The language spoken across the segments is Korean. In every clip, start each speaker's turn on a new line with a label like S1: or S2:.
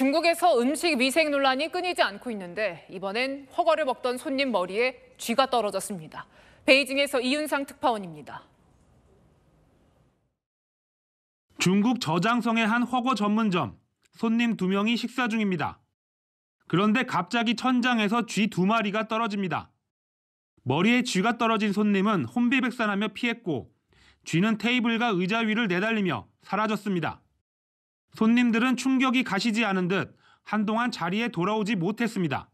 S1: 중국에서 음식 위생 논란이 끊이지 않고 있는데 이번엔 허거를 먹던 손님 머리에 쥐가 떨어졌습니다. 베이징에서 이윤상 특파원입니다.
S2: 중국 저장성의 한 허거 전문점. 손님 두 명이 식사 중입니다. 그런데 갑자기 천장에서 쥐 두 마리가 떨어집니다. 머리에 쥐가 떨어진 손님은 혼비백산하며 피했고 쥐는 테이블과 의자 위를 내달리며 사라졌습니다. 손님들은 충격이 가시지 않은 듯 한동안 자리에 돌아오지 못했습니다.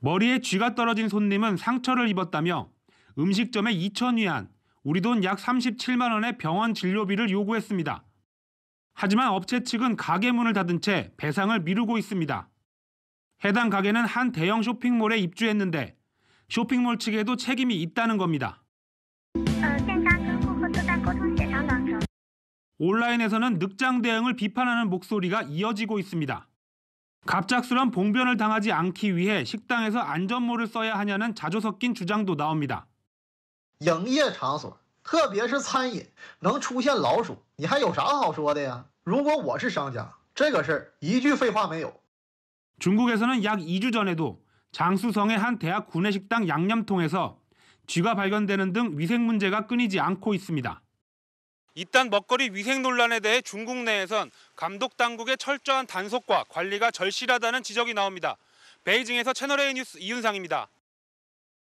S2: 머리에 쥐가 떨어진 손님은 상처를 입었다며 음식점에 2천위안 우리 돈 약 37만 원의 병원 진료비를 요구했습니다. 하지만 업체 측은 가게 문을 닫은 채 배상을 미루고 있습니다. 해당 가게는 한 대형 쇼핑몰에 입주했는데 쇼핑몰 측에도 책임이 있다는 겁니다. 어, 온라인에서는 늑장 대응을 비판하는 목소리가 이어지고 있습니다. 갑작스런 봉변을 당하지 않기 위해 식당에서 안전모를 써야 하냐는 자조 섞인 주장도 나옵니다.
S3: 营业场所,特别是餐饮,能出现老鼠,你还有啥好说的呀?如果我是商家,这个事儿一句废话没有。
S2: 중국에서는 약 2주 전에도 장수성의 한 대학 구내식당 양념통에서 쥐가 발견되는 등 위생 문제가 끊이지 않고 있습니다. 이딴 먹거리 위생 논란에 대해 중국 내에선 감독 당국의 철저한 단속과 관리가 절실하다는 지적이 나옵니다. 베이징에서 채널A 뉴스 이윤상입니다.